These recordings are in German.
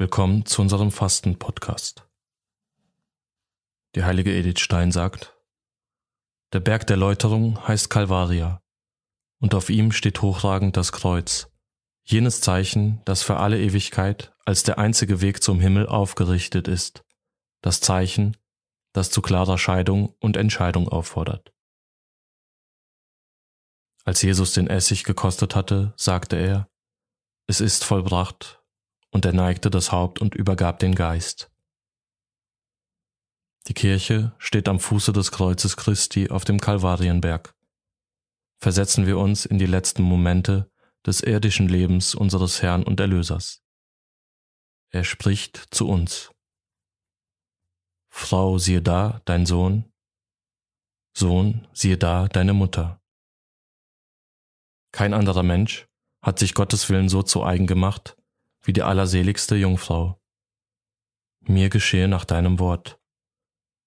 Willkommen zu unserem Fasten-Podcast. Die heilige Edith Stein sagt, der Berg der Läuterung heißt Kalvaria, und auf ihm steht hochragend das Kreuz, jenes Zeichen, das für alle Ewigkeit als der einzige Weg zum Himmel aufgerichtet ist, das Zeichen, das zu klarer Scheidung und Entscheidung auffordert. Als Jesus den Essig gekostet hatte, sagte er, es ist vollbracht, und er neigte das Haupt und übergab den Geist. Die Kirche steht am Fuße des Kreuzes Christi auf dem Kalvarienberg. Versetzen wir uns in die letzten Momente des irdischen Lebens unseres Herrn und Erlösers. Er spricht zu uns. Frau, siehe da, dein Sohn. Sohn, siehe da, deine Mutter. Kein anderer Mensch hat sich Gottes Willen so zu eigen gemacht, wie die allerseligste Jungfrau. Mir geschehe nach deinem Wort.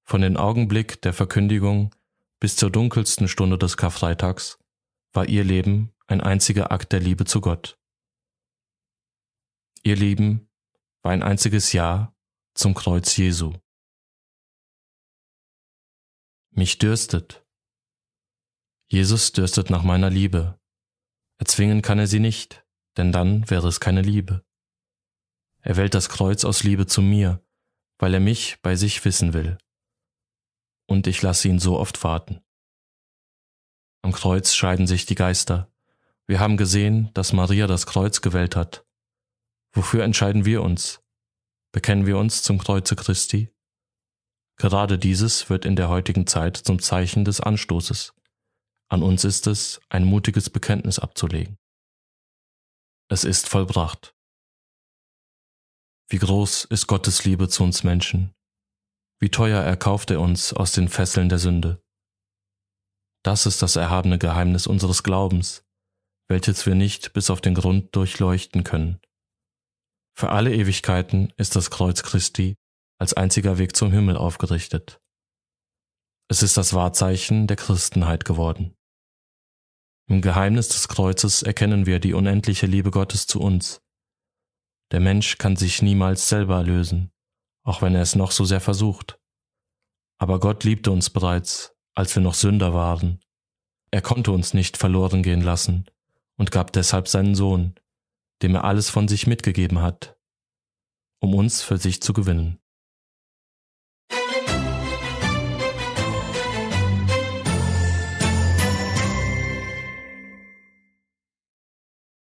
Von den Augenblick der Verkündigung bis zur dunkelsten Stunde des Karfreitags war ihr Leben ein einziger Akt der Liebe zu Gott. Ihr Leben war ein einziges Ja zum Kreuz Jesu. Mich dürstet. Jesus dürstet nach meiner Liebe. Erzwingen kann er sie nicht, denn dann wäre es keine Liebe. Er wählt das Kreuz aus Liebe zu mir, weil er mich bei sich wissen will. Und ich lasse ihn so oft warten. Am Kreuz scheiden sich die Geister. Wir haben gesehen, dass Maria das Kreuz gewählt hat. Wofür entscheiden wir uns? Bekennen wir uns zum Kreuze Christi? Gerade dieses wird in der heutigen Zeit zum Zeichen des Anstoßes. An uns ist es, ein mutiges Bekenntnis abzulegen. Es ist vollbracht. Wie groß ist Gottes Liebe zu uns Menschen. Wie teuer erkauft er uns aus den Fesseln der Sünde. Das ist das erhabene Geheimnis unseres Glaubens, welches wir nicht bis auf den Grund durchleuchten können. Für alle Ewigkeiten ist das Kreuz Christi als einziger Weg zum Himmel aufgerichtet. Es ist das Wahrzeichen der Christenheit geworden. Im Geheimnis des Kreuzes erkennen wir die unendliche Liebe Gottes zu uns der Mensch kann sich niemals selber lösen, auch wenn er es noch so sehr versucht. Aber Gott liebte uns bereits, als wir noch Sünder waren. Er konnte uns nicht verloren gehen lassen und gab deshalb seinen Sohn, dem er alles von sich mitgegeben hat, um uns für sich zu gewinnen.